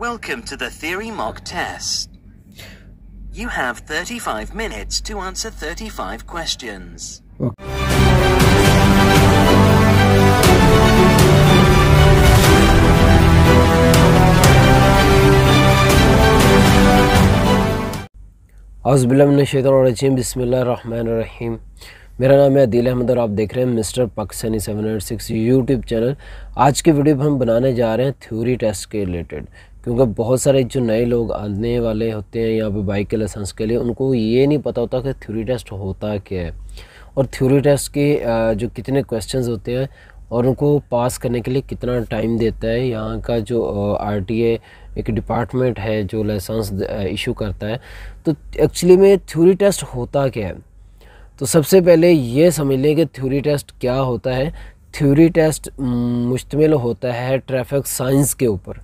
Welcome to the theory mock test. You have 35 minutes to answer 35 questions. Okay. हौसबिल्लाशतरजीम बसमीम मेरा नाम है अदील अहमद और आप देख रहे हैं mister Pakistani seven eight six YouTube channel आज के वीडियो पर हम बनाने जा रहे हैं थ्योरी टेस्ट के रिलेटेड क्योंकि बहुत सारे जो नए लोग आने वाले होते हैं यहाँ पे बाइक के लाइसेंस के लिए उनको ये नहीं पता होता कि थ्योरी टेस्ट होता क्या है और थ्योरी टेस्ट के जो कितने क्वेश्चंस होते हैं और उनको पास करने के लिए कितना टाइम देता है यहाँ का जो आर एक डिपार्टमेंट है जो लाइसेंस इशू करता है तो एक्चुअली में थ्योरी टेस्ट होता क्या है तो सबसे पहले ये समझ लें कि थ्योरी टेस्ट क्या होता है थ्योरी टेस्ट मुश्तमिल होता है ट्रैफिक साइंस के ऊपर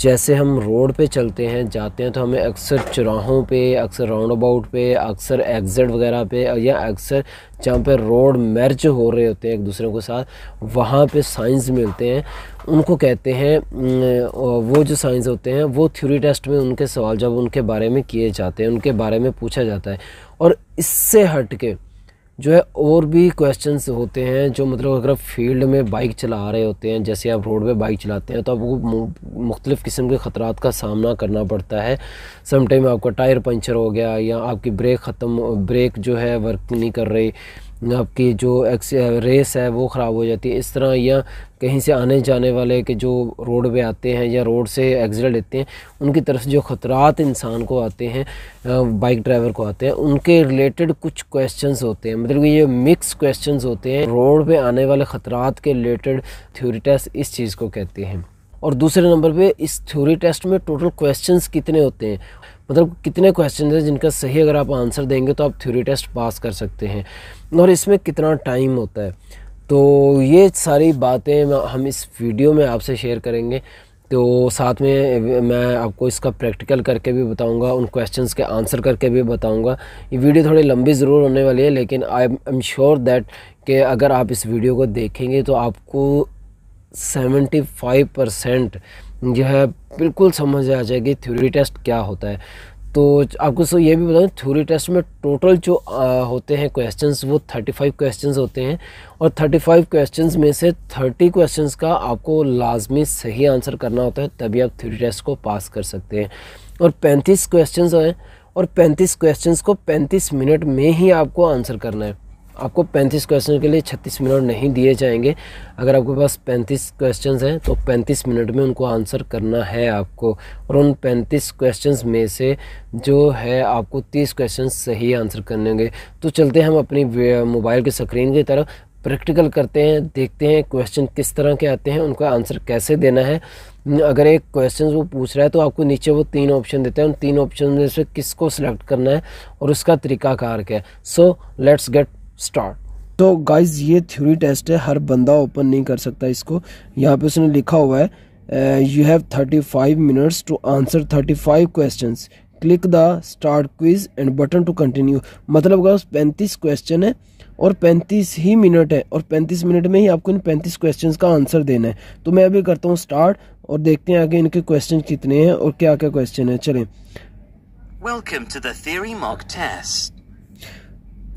जैसे हम रोड पे चलते हैं जाते हैं तो हमें अक्सर चौराहों पे अक्सर राउंड अबाउट पे अक्सर एग्ज़िट वगैरह पे या अक्सर जहाँ पे रोड मर्ज हो रहे होते हैं एक दूसरे के साथ वहाँ पे साइंस मिलते हैं उनको कहते हैं वो जो साइंस होते हैं वो थ्योरी टेस्ट में उनके सवाल जब उनके बारे में किए जाते हैं उनके बारे में पूछा जाता है और इससे हट के जो है और भी क्वेश्चन होते हैं जो मतलब अगर आप फील्ड में बाइक चला रहे होते हैं जैसे आप रोड पे बाइक चलाते हैं तो आपको मुख्तलिफ़ किस्म के ख़तरा का सामना करना पड़ता है समटाइम आपका टायर पंचर हो गया या आपकी ब्रेक ख़त्म ब्रेक जो है वर्क नहीं कर रही आपकी जो एक्स रेस है वो ख़राब हो जाती है इस तरह या कहीं से आने जाने वाले के जो रोड पे आते हैं या रोड से एग्जिट लेते हैं उनकी तरफ से जो ख़तरात इंसान को आते हैं बाइक ड्राइवर को आते हैं उनके रिलेटेड कुछ क्वेश्चंस होते हैं मतलब कि ये मिक्स क्वेश्चंस होते हैं रोड पे आने वाले ख़तरात के रिलेटेड थ्योरी टेस्ट इस चीज़ को कहते हैं और दूसरे नंबर पर इस थ्योरी टेस्ट में टोटल क्वेश्चन कितने होते हैं मतलब कितने क्वेश्चन हैं जिनका सही अगर आप आंसर देंगे तो आप थ्योरी टेस्ट पास कर सकते हैं और इसमें कितना टाइम होता है तो ये सारी बातें हम इस वीडियो में आपसे शेयर करेंगे तो साथ में मैं आपको इसका प्रैक्टिकल करके भी बताऊंगा उन क्वेश्चंस के आंसर करके भी बताऊंगा ये वीडियो थोड़ी लंबी ज़रूर होने वाली है लेकिन आई एम श्योर दैट कि अगर आप इस वीडियो को देखेंगे तो आपको सेवेंटी फाइव परसेंट जो है बिल्कुल समझ आ जाएगी थ्योरी टेस्ट क्या होता है तो आपको सो ये भी बताऊँ थ्योरी टेस्ट में टोटल जो आ, होते हैं क्वेश्चंस वो 35 क्वेश्चंस होते हैं और 35 क्वेश्चंस में से 30 क्वेश्चंस का आपको लाजमी सही आंसर करना होता है तभी आप थ्योरी टेस्ट को पास कर सकते हैं और 35 क्वेश्चंस हैं और 35 क्वेश्चंस को 35 मिनट में ही आपको आंसर करना है आपको 35 क्वेश्चन के लिए 36 मिनट नहीं दिए जाएंगे अगर आपके पास 35 क्वेश्चन हैं तो 35 मिनट में उनको आंसर करना है आपको और उन 35 क्वेश्चंस में से जो है आपको 30 क्वेश्चन सही आंसर करने होंगे तो चलते हैं हम अपनी मोबाइल के स्क्रीन की तरफ प्रैक्टिकल करते हैं देखते हैं क्वेश्चन किस तरह के आते हैं उनका आंसर कैसे देना है अगर एक क्वेश्चन वो पूछ रहा है तो आपको नीचे वो तीन ऑप्शन देते हैं उन तीन ऑप्शन में से किसको सिलेक्ट करना है और उसका कार क्या है सो लेट्स गेट स्टार तो गाइज ये थ्योरी टेस्ट है हर बंदा ओपन नहीं कर सकता इसको यहाँ पे उसने लिखा हुआ है you have thirty five minutes to answer thirty five question click the start quiz and button to continue मतलब गाइज पैंतीस क्वेश्चन है और पैंतीस ही मिनट है और पैंतीस मिनट में ही आपको इन पैंतीस क्वेश्चन का आंसर देना है तो मैं अभी करता हूँ स्टार्ट और देखते हैं आगे इनके क्वेश्चन कितने हैं और क्या क्या क्वेश्चन है चले welcome to the theory mock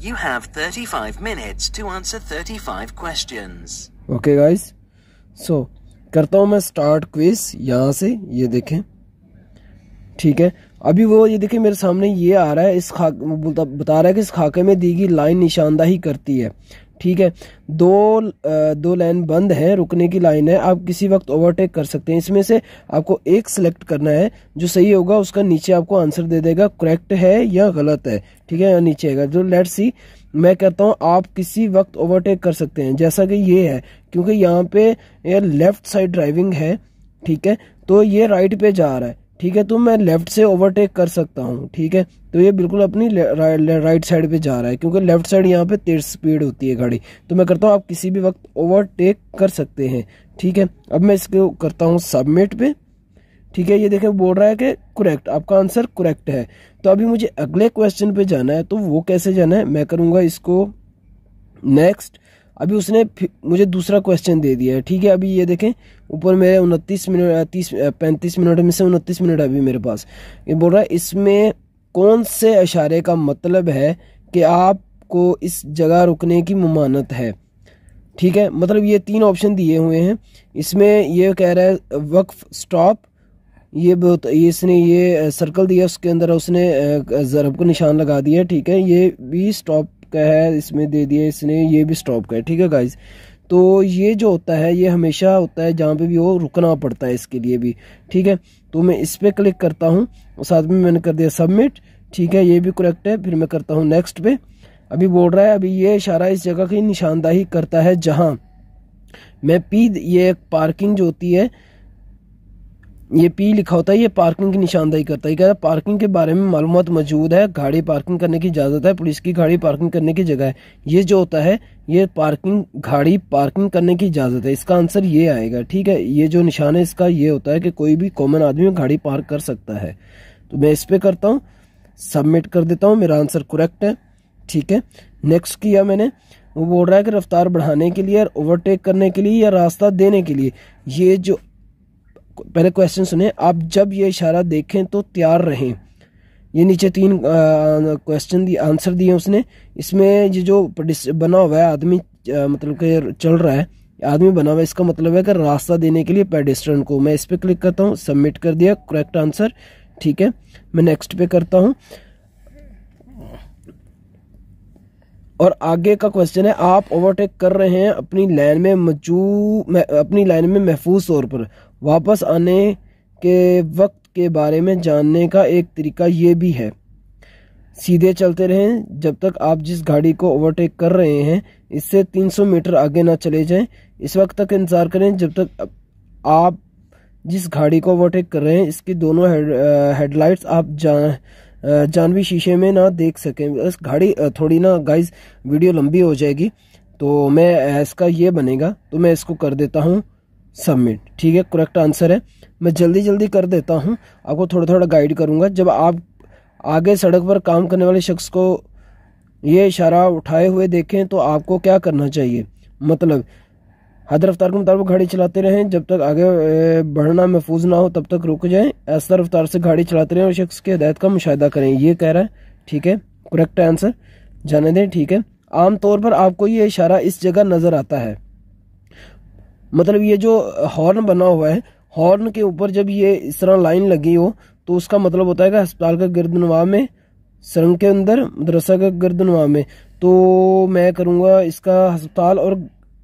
You have 35 minutes to answer 35 questions. Okay guys. So करता हूँ मैं स्टार्ट क्विज यहाँ से ये देखें ठीक है अभी वो ये देखें मेरे सामने ये आ रहा है इस खा बता रहा है कि इस खाके में दी गई लाइन निशानदाही करती है ठीक है दो दो लाइन बंद है रुकने की लाइन है आप किसी वक्त ओवरटेक कर सकते हैं इसमें से आपको एक सिलेक्ट करना है जो सही होगा उसका नीचे आपको आंसर दे देगा करेक्ट है या गलत है ठीक है या नीचे है जो लेट सी मैं कहता हूँ आप किसी वक्त ओवरटेक कर सकते हैं जैसा कि ये है क्योंकि यहाँ पे लेफ्ट साइड ड्राइविंग है ठीक है तो ये राइट पे जा रहा है ठीक है तो मैं लेफ्ट से ओवरटेक कर सकता हूँ ठीक है तो ये बिल्कुल अपनी राइट साइड पे जा रहा है क्योंकि लेफ्ट साइड यहाँ पे तेज स्पीड होती है गाड़ी तो मैं करता हूँ आप किसी भी वक्त ओवरटेक कर सकते हैं ठीक है अब मैं इसको करता हूँ सबमिट पे ठीक है ये देखें बोल रहा है कि करेक्ट आपका आंसर करेक्ट है तो अभी मुझे अगले क्वेश्चन पे जाना है तो वो कैसे जाना है मैं करूँगा इसको नेक्स्ट अभी उसने मुझे दूसरा क्वेश्चन दे दिया है ठीक है अभी ये देखें ऊपर मेरे उनतीस मिनट तीस पैंतीस मिनट में से उनतीस मिनट अभी मेरे पास ये बोल रहा है इसमें कौन से इशारे का मतलब है कि आपको इस जगह रुकने की ममानत है ठीक है मतलब ये तीन ऑप्शन दिए हुए हैं इसमें ये कह रहा है वक्फ स्टॉप ये बहुत इसने ये सर्कल दिया उसके अंदर उसने ज़रब को निशान लगा दिया ठीक है ये भी स्टॉप का है इसमें दे दिया इसने ये भी स्टॉप का है ठीक है गाइज तो ये जो होता है ये हमेशा होता है जहाँ पे भी वो रुकना पड़ता है इसके लिए भी ठीक है तो मैं इस पर क्लिक करता हूँ और साथ में मैंने कर दिया सबमिट ठीक है ये भी करेक्ट है फिर मैं करता हूँ नेक्स्ट पे अभी बोल रहा है अभी ये इशारा इस जगह की निशानदाही करता है जहाँ मैं पी ये पार्किंग जो होती है ये पी लिखा होता है ये पार्किंग की निशानदाही करता है कह रहा है पार्किंग के बारे में मालूम मौजूद है गाड़ी पार्किंग करने की इजाज़त है पुलिस की गाड़ी पार्किंग करने की जगह है ये जो होता है ये पार्किंग गाड़ी पार्किंग करने की इजाज़त है इसका आंसर ये आएगा ठीक है ये जो निशान है इसका ये होता है कि कोई भी कॉमन आदमी गाड़ी पार्क कर सकता है तो मैं इस पर करता हूँ सबमिट कर देता हूँ मेरा आंसर करेक्ट है ठीक है नेक्स्ट किया मैंने वो बोल रहा है कि रफ्तार बढ़ाने के लिए और ओवरटेक करने के लिए या रास्ता देने के लिए ये जो पहले क्वेश्चन सुने आप जब ये इशारा देखें तो तैयार रहें ये नीचे तीन क्वेश्चन दिए आंसर दिए उसने इसमें ये जो बना हुआ है आदमी मतलब के चल रहा है आदमी बना हुआ है इसका मतलब है कि रास्ता देने के लिए पेडिस्टर्न को मैं इस पर क्लिक करता हूँ सबमिट कर दिया करेक्ट आंसर ठीक है मैं नेक्स्ट पे करता हूँ और आगे का क्वेश्चन है आप ओवरटेक कर रहे हैं अपनी लाइन में मजू अपनी लाइन में महफूज तौर पर वापस आने के वक्त के बारे में जानने का एक तरीका ये भी है सीधे चलते रहें जब तक आप जिस गाड़ी को ओवरटेक कर रहे हैं इससे 300 मीटर आगे ना चले जाएं इस वक्त तक इंतज़ार करें जब तक आप जिस गाड़ी को ओवरटेक कर रहे हैं इसकी दोनों हेडलाइट्स आप जान जानवी शीशे में ना देख सकें बस गाड़ी थोड़ी ना गाइस वीडियो लंबी हो जाएगी तो मैं इसका ये बनेगा तो मैं इसको कर देता हूँ सबमिट ठीक है करेक्ट आंसर है मैं जल्दी जल्दी कर देता हूँ आपको थोड़ा थोड़ा गाइड करूँगा जब आप आगे सड़क पर काम करने वाले शख्स को ये इशारा उठाए हुए देखें तो आपको क्या करना चाहिए मतलब हद रफ्तार के मुताबिक गाड़ी चलाते रहें जब तक आगे बढ़ना महफूज ना हो तब तक रुक जाएं ऐसा रफ्तार से गाड़ी चलाते रहें और शख्स की हदायत का मुशाह करें ये कह रहा है ठीक है करेक्ट आंसर जाने दें ठीक है आमतौर पर आपको ये इशारा इस जगह नज़र आता है मतलब ये जो हॉर्न बना हुआ है हॉर्न के ऊपर जब ये इस तरह लाइन लगी हो तो उसका मतलब होता है कि अस्पताल का गर्दनवा में सुरंग के अंदर मदरसा का गर्दनवा में तो मैं करूँगा इसका अस्पताल और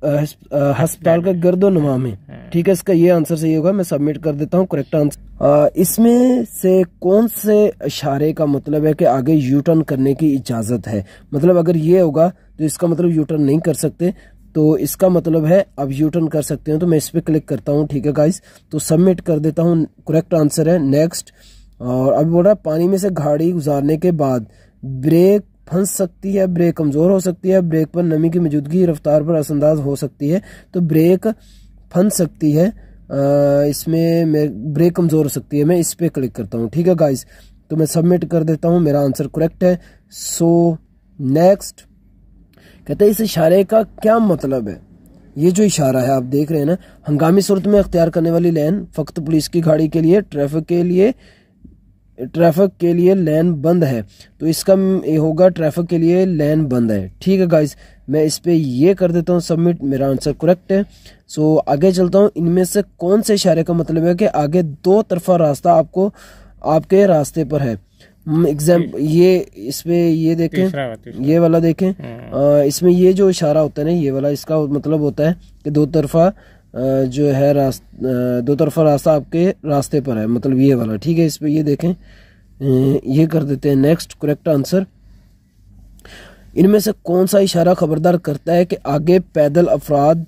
हस्पताल का गर्दनवा में हाँ। ठीक है इसका ये आंसर सही होगा मैं सबमिट कर देता हूँ करेक्ट आंसर इसमें से कौन से इशारे का मतलब है कि आगे यू टर्न करने की इजाज़त है मतलब अगर ये होगा तो इसका मतलब यू टर्न नहीं कर सकते तो इसका मतलब है अब यू टर्न कर सकते हो तो मैं इस पर क्लिक करता हूँ ठीक है गाइज तो सबमिट कर देता हूँ करेक्ट आंसर है नेक्स्ट और अभी बोल रहा है पानी में से गाड़ी गुजारने के बाद ब्रेक फंस सकती है ब्रेक कमजोर हो सकती है ब्रेक पर नमी की मौजूदगी रफ्तार पर असरअंदाज हो सकती है तो ब्रेक फंस सकती है इसमें ब्रेक कमजोर हो सकती है मैं इस पर क्लिक करता हूँ ठीक है गाइज तो मैं सबमिट कर देता हूँ मेरा आंसर करेक्ट है सो नेक्स्ट कहते हैं इस इशारे का क्या मतलब है ये जो इशारा है आप देख रहे हैं ना हंगामी सूरत में अख्तियार करने वाली लेन फक्त पुलिस की गाड़ी के लिए ट्रैफिक के लिए ट्रैफिक के लिए लेन बंद है तो इसका ये होगा ट्रैफिक के लिए लेन बंद है ठीक है गाइस मैं इस पर यह कर देता हूँ सबमिट मेरा आंसर करेक्ट है सो आगे चलता हूँ इनमें से कौन से इशारे का मतलब है कि आगे दो तरफा रास्ता आपको आपके रास्ते पर है एग्जाम ये इसमें ये देखें ये वाला देखें हाँ। आ, इसमें ये जो इशारा होता है ना ये वाला इसका मतलब होता है कि दो तरफा जो है रास्त दो तरफा रास्ता आपके रास्ते पर है मतलब ये वाला ठीक है इसमें ये देखें ये कर देते हैं नेक्स्ट करेक्ट आंसर इनमें से कौन सा इशारा खबरदार करता है कि आगे पैदल अफराद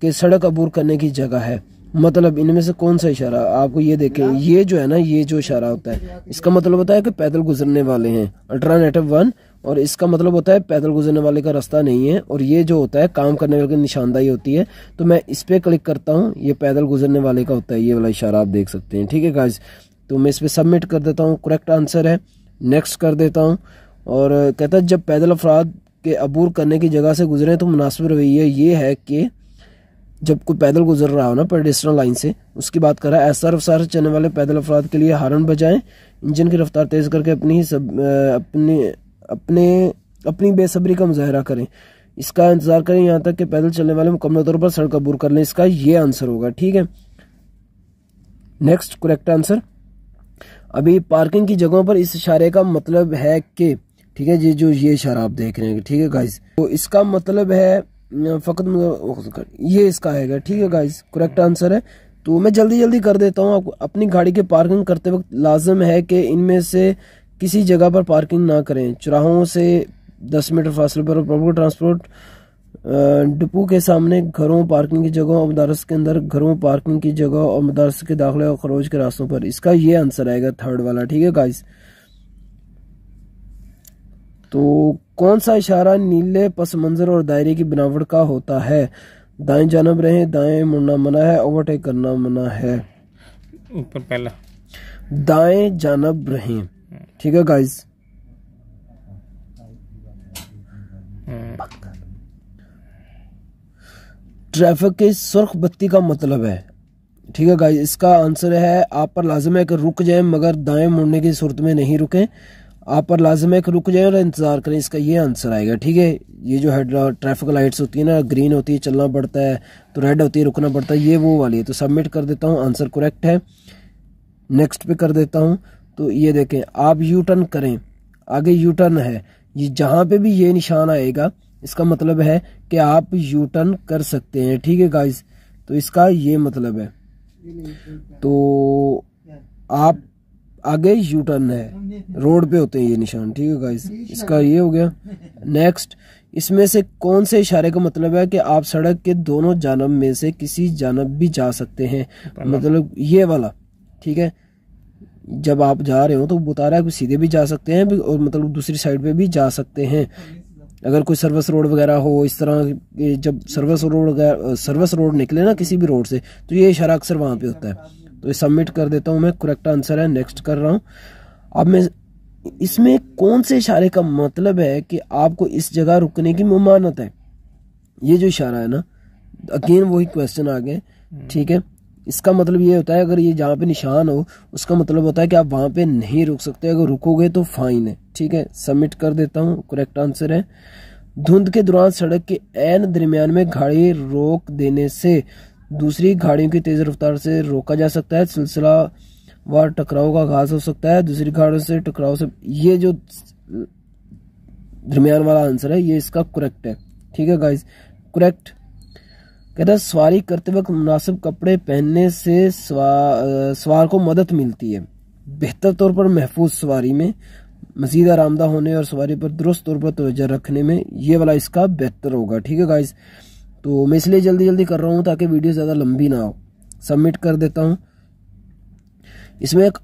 के सड़क अबूर करने की जगह है मतलब इनमें से कौन सा इशारा आपको ये देखें ये जो है ना ये जो इशारा होता है इसका मतलब होता है कि पैदल गुजरने वाले हैं अल्टरनेटिव वन और इसका मतलब होता है पैदल गुजरने वाले का रास्ता नहीं है और ये जो होता है काम करने वाले की निशानदाही होती है तो मैं इस पर क्लिक करता हूँ ये पैदल गुजरने वाले का होता है ये वाला इशारा आप देख सकते हैं ठीक है गाइज तो मैं इस पर सबमिट कर देता हूँ करेक्ट आंसर है नेक्स्ट कर देता हूँ और कहता है जब पैदल अफराद के अबूर करने की जगह से गुजरें तो मुनासिब रवैया ये है कि जब कोई पैदल गुजर रहा हो ना पेडिस्ट्रल लाइन से उसकी बात कर रहा है ऐसा रफ्तार से चलने वाले पैदल अफराद के लिए हारन बजाएं इंजन की रफ्तार तेज़ करके अपनी ही सब अपने अपने अपनी बेसब्री का मुजाहरा करें इसका इंतज़ार करें यहाँ तक कि पैदल चलने वाले मुकम्मल तौर पर सड़क अबूर कर लें इसका ये आंसर होगा ठीक है नेक्स्ट करेक्ट आंसर अभी पार्किंग की जगहों पर इस इशारे का मतलब है कि ठीक है जी जो ये इशारा आप देख रहे हैं ठीक है गाइज तो इसका मतलब है फ़कत मतलब ये इसका आएगा ठीक है गाइज करेक्ट आंसर है तो मैं जल्दी जल्दी कर देता हूँ आपको अपनी गाड़ी के पार्किंग करते वक्त लाजम है कि इनमें से किसी जगह पर पार्किंग ना करें चुराहों से दस मीटर फासले पर पब्लिक ट्रांसपोर्ट डिपो के सामने घरों पार्किंग की जगहों और मदारस के अंदर घरों पार्किंग की जगह और मदारस के दाखिले और खरोज के रास्तों पर इसका ये आंसर आएगा थर्ड वाला ठीक है गाइज़ तो कौन सा इशारा नीले पस मंजर और दायरे की बनावट का होता है दाएं जानब रहे दाएं मुड़ना मना है ओवरटेक करना मना है ऊपर पहला दाएं जानब रहे ठीक है गाइस ट्रैफिक की सुर्ख बत्ती का मतलब है ठीक है गाइस इसका आंसर है आप पर लाजम है कि रुक जाए मगर दाएं मुड़ने की सूरत में नहीं रुकें आप पर लाजम है कि रुक जाए और इंतज़ार करें इसका ये आंसर आएगा ठीक है ये जो हेड ट्रैफिक लाइट्स होती है ना ग्रीन होती है चलना पड़ता है तो रेड होती है रुकना पड़ता है ये वो वाली है तो सबमिट कर देता हूँ आंसर करेक्ट है नेक्स्ट पे कर देता हूँ तो ये देखें आप यू टर्न करें आगे यू टर्न है ये जहाँ पे भी ये निशान आएगा इसका मतलब है कि आप यू टर्न कर सकते हैं ठीक है गाइज तो इसका ये मतलब है तो आप आगे यू टर्न है रोड पे होते हैं ये निशान ठीक है गाइस इसका ये हो गया नेक्स्ट इसमें से कौन से इशारे का मतलब है कि आप सड़क के दोनों जानब में से किसी जानब भी जा सकते हैं मतलब ये वाला ठीक है जब आप जा रहे हो तो बता रहा है कि सीधे भी जा सकते हैं और मतलब दूसरी साइड पे भी जा सकते हैं अगर कोई सर्विस रोड वगैरह हो इस तरह जब सर्विस रोड सर्विस रोड निकले ना किसी भी रोड से तो ये इशारा अक्सर वहाँ पे होता है तो सबमिट कर देता हूँ मैं करेक्ट आंसर है नेक्स्ट कर रहा हूँ अब मैं इसमें कौन से इशारे का मतलब है कि आपको इस जगह रुकने की ममानत है ये जो इशारा है ना अगेन वही क्वेश्चन आ गए ठीक है इसका मतलब ये होता है अगर ये जहाँ पे निशान हो उसका मतलब होता है कि आप वहाँ पे नहीं रुक सकते अगर रुकोगे तो फाइन है ठीक है सबमिट कर देता हूँ करेक्ट आंसर है धुंध के दौरान सड़क के एन दरमियान में गाड़ी रोक देने से दूसरी गाड़ियों की तेज रफ्तार से रोका जा सकता है सिलसिला व टकराव का आगाज हो सकता है दूसरी गाड़ियों से टकराव से ये जो दरमियान वाला आंसर है ये इसका करेक्ट है ठीक है गाइज करेक्ट कहता है सवारी करते वक्त मुनासिब कपड़े पहनने से सवार को मदद मिलती है बेहतर तौर पर महफूज सवारी में मजीद आरामदा होने और सवारी पर दुरुस्त तौर पर तोजा रखने में ये वाला इसका बेहतर होगा ठीक है गाइज तो मैं इसलिए जल्दी जल्दी कर रहा हूँ ताकि वीडियो ज़्यादा लंबी ना हो सबमिट कर देता हूँ इसमें एक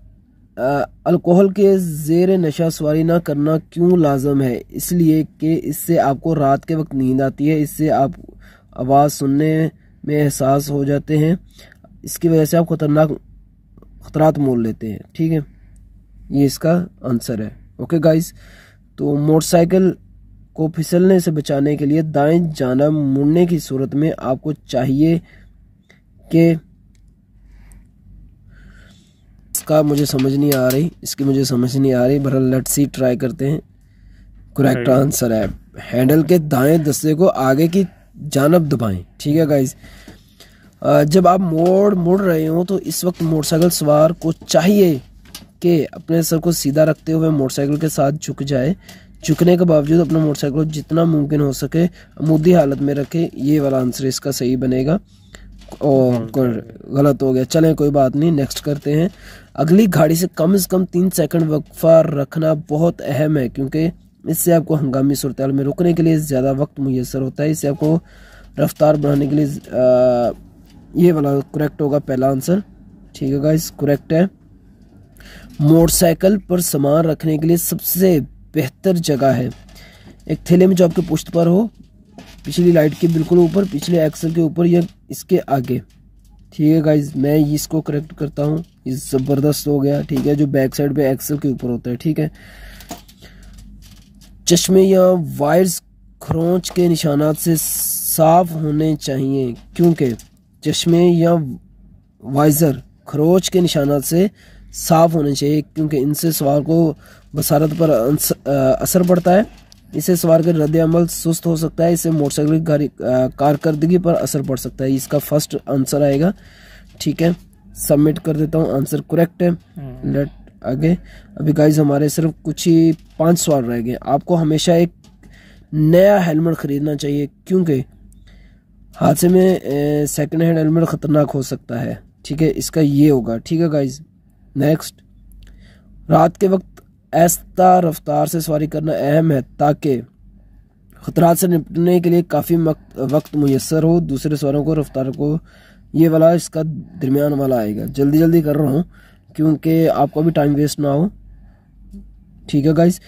अल्कोहल के जेर नशा सवारी ना करना क्यों लाजम है इसलिए कि इससे आपको रात के वक्त नींद आती है इससे आप आवाज़ सुनने में एहसास हो जाते हैं इसकी वजह से आप खतरनाक खतरात मोल लेते हैं ठीक है ये इसका आंसर है ओके गाइस तो मोटरसाइकिल को फिसलने से बचाने के लिए दाएं जाना मुड़ने की सूरत में आपको चाहिए कि इसका मुझे समझ नहीं आ रही इसकी मुझे समझ नहीं आ रही बहरहाल लेट्स सी ट्राई करते हैं करेक्ट आंसर है हैंडल के दाएं दस्ते को आगे की जानब दबाएं ठीक है गाइज जब आप मोड़ मुड़ रहे हो तो इस वक्त मोटरसाइकिल सवार को चाहिए कि अपने सर को सीधा रखते हुए मोटरसाइकिल के साथ झुक जाए झुकने के बावजूद अपना मोटरसाइकिल जितना मुमकिन हो सके अमूदी हालत में रखें ये वाला आंसर इसका सही बनेगा और गलत हो गया चलें कोई बात नहीं नेक्स्ट करते हैं अगली गाड़ी से कम से कम तीन सेकंड वक्फा रखना बहुत अहम है क्योंकि इससे आपको हंगामी सूरत में रुकने के लिए ज़्यादा वक्त मुयसर होता है इससे आपको रफ्तार बढ़ाने के लिए आ, ये वाला करेक्ट होगा पहला आंसर ठीक है गाइस करेक्ट है मोटरसाइकिल पर सामान रखने के लिए सबसे बेहतर जगह है एक थैले में जो आपके पुष्ट पर हो पिछली लाइट के बिल्कुल ऊपर पिछले एक्सल के ऊपर या इसके आगे ठीक है गाइज मैं इसको करेक्ट करता हूँ ये ज़बरदस्त हो गया ठीक है जो बैक साइड पे एक्सल के ऊपर होता है ठीक है चश्मे या वायर्स खरोंच के निशाना से साफ होने चाहिए क्योंकि चश्मे या वाइजर खरोंच के निशाना से साफ होने चाहिए क्योंकि इनसे सवार को बसारत पर असर पड़ता है इससे सवार का रद्द अमल सुस्त हो सकता है इससे मोटरसाइकिल की कारकर्दगी पर असर पड़ सकता है इसका फर्स्ट आंसर आएगा ठीक है सबमिट कर देता हूँ आंसर करेक्ट है लेट हम्म। आगे अभी गाइज हमारे सिर्फ कुछ ही पाँच सवाल रह गए आपको हमेशा एक नया हेलमेट खरीदना चाहिए क्योंकि हादसे में सेकंड हैंड हेलमेट ख़तरनाक हो सकता है ठीक है इसका ये होगा ठीक है गाइज नेक्स्ट रात के वक्त ऐसा रफ्तार से सवारी करना अहम है ताकि ख़तरा से निपटने के लिए काफ़ी वक्त मैसर हो दूसरे सवारों को रफ्तार को ये वाला इसका दरमियान वाला आएगा जल्दी जल्दी कर रहा हूँ क्योंकि आपका भी टाइम वेस्ट ना हो ठीक है गाइस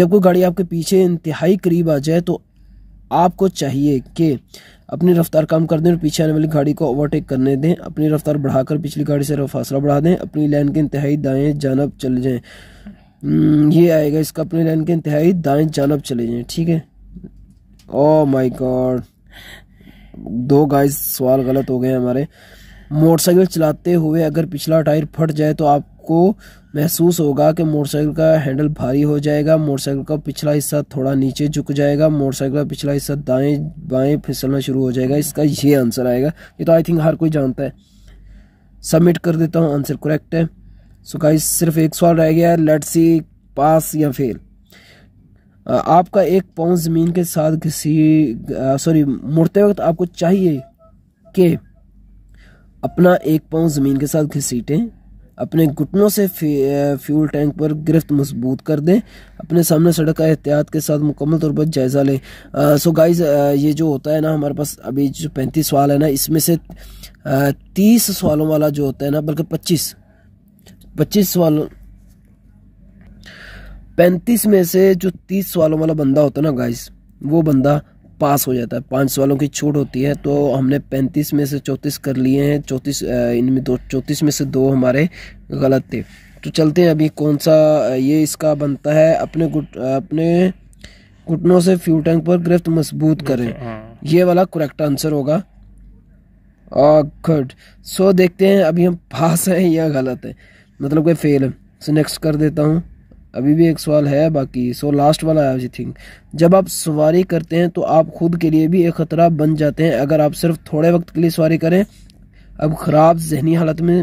जब कोई गाड़ी आपके पीछे इंतहाई करीब आ जाए तो आपको चाहिए कि अपनी रफ्तार कम कर दें और पीछे आने वाली गाड़ी को ओवरटेक करने दें अपनी रफ्तार बढ़ाकर पिछली गाड़ी से फासला बढ़ा दें अपनी लाइन के इंतहाई दाएं जानब चले जाएं हम्म, ये आएगा इसका अपनी लाइन के इंतहाई दाएं जानब चले जाएं ठीक है ओ माई गॉड दो गाइस सवाल गलत हो गए हमारे मोटरसाइकिल चलाते हुए अगर पिछला टायर फट जाए तो आप आपको महसूस होगा कि मोटरसाइकिल का हैंडल भारी हो जाएगा मोटरसाइकिल का पिछला हिस्सा थोड़ा नीचे झुक जाएगा मोटरसाइकिल का पिछला हिस्सा दाएं बाएं फिसलना शुरू हो जाएगा इसका ये आंसर आएगा ये तो आई थिंक हर कोई जानता है सबमिट कर देता हूँ आंसर करेक्ट है सो गाइस सिर्फ एक सवाल रह गया है लेट सी पास या फेल आपका एक पाउंड ज़मीन के साथ किसी सॉरी मुड़ते वक्त आपको चाहिए कि अपना एक पाउंड ज़मीन के साथ घसीटें अपने घुटनों से फ्यूल टैंक पर गिरफ्त मजबूत कर दें अपने सामने सड़क का एहतियात के साथ मुकम्मल तौर पर जायज़ा लें सो गाइज ये जो होता है ना हमारे पास अभी जो पैंतीस सवाल है ना इसमें से तीस सवालों वाला जो होता है ना बल्कि पच्चीस पच्चीस सवालों पैंतीस में से जो तीस सवालों वाला बंदा होता है ना गाइस वो बंदा पास हो जाता है पाँच सवालों की छूट होती है तो हमने पैंतीस में से चौंतीस कर लिए हैं चौंतीस इनमें दो चौंतीस में से दो हमारे गलत थे तो चलते हैं अभी कौन सा ये इसका बनता है अपने गुट अपने घुटनों से फ्यू टैंक पर गिरफ्त मजबूत करें अच्छा, हाँ। ये वाला करेक्ट आंसर होगा गुड सो देखते हैं अभी हम पास हैं या गलत है मतलब कोई फेल है सो नेक्स्ट कर देता हूँ अभी भी एक सवाल है बाकी सो लास्ट वाला है आई थिंक जब आप सवारी करते हैं तो आप खुद के लिए भी एक खतरा बन जाते हैं अगर आप सिर्फ थोड़े वक्त के लिए सवारी करें अब ख़राब जहनी हालत में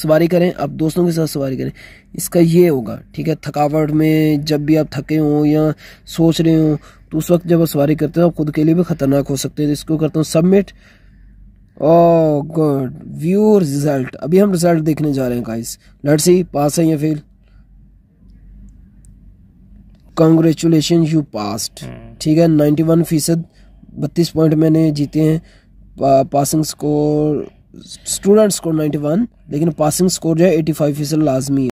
सवारी करें आप दोस्तों के साथ सवारी करें इसका ये होगा ठीक है थकावट में जब भी आप थके हों या सोच रहे हों तो उस वक्त जब आप सवारी करते हो आप खुद के लिए भी खतरनाक हो सकते हैं तो इसको करता हूँ submit oh good view result अभी हम रिजल्ट देखने जा रहे हैं काइस लड़सी पास है या फेल कॉन्ग्रेचुलेशन यू पास्ट ठीक है नाइन्टी वन फीसद बत्तीस पॉइंट मैंने जीते हैं पा, passing score student score ninety one लेकिन पासिंग स्कोर जो है एटी फाइव फीसद लाजमी